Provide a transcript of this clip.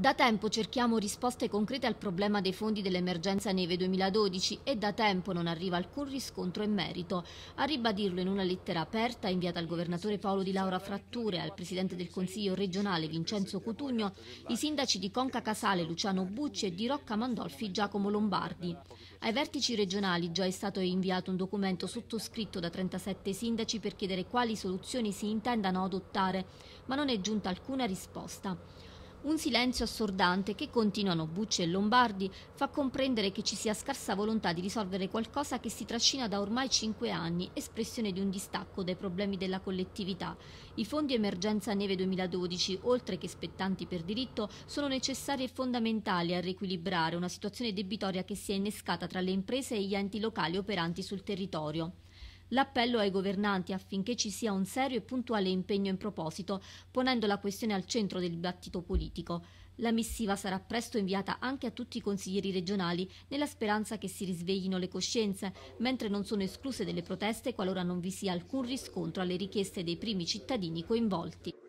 Da tempo cerchiamo risposte concrete al problema dei fondi dell'emergenza neve 2012 e da tempo non arriva alcun riscontro in merito. A ribadirlo in una lettera aperta inviata al governatore Paolo Di Laura Fratture e al presidente del Consiglio regionale Vincenzo Cotugno, i sindaci di Conca Casale Luciano Bucci e di Rocca Mandolfi Giacomo Lombardi. Ai vertici regionali già è stato inviato un documento sottoscritto da 37 sindaci per chiedere quali soluzioni si intendano adottare, ma non è giunta alcuna risposta. Un silenzio assordante che continuano Bucci e Lombardi fa comprendere che ci sia scarsa volontà di risolvere qualcosa che si trascina da ormai cinque anni, espressione di un distacco dai problemi della collettività. I fondi emergenza neve 2012, oltre che spettanti per diritto, sono necessari e fondamentali a riequilibrare una situazione debitoria che si è innescata tra le imprese e gli enti locali operanti sul territorio l'appello ai governanti affinché ci sia un serio e puntuale impegno in proposito, ponendo la questione al centro del dibattito politico. La missiva sarà presto inviata anche a tutti i consiglieri regionali, nella speranza che si risveglino le coscienze, mentre non sono escluse delle proteste qualora non vi sia alcun riscontro alle richieste dei primi cittadini coinvolti.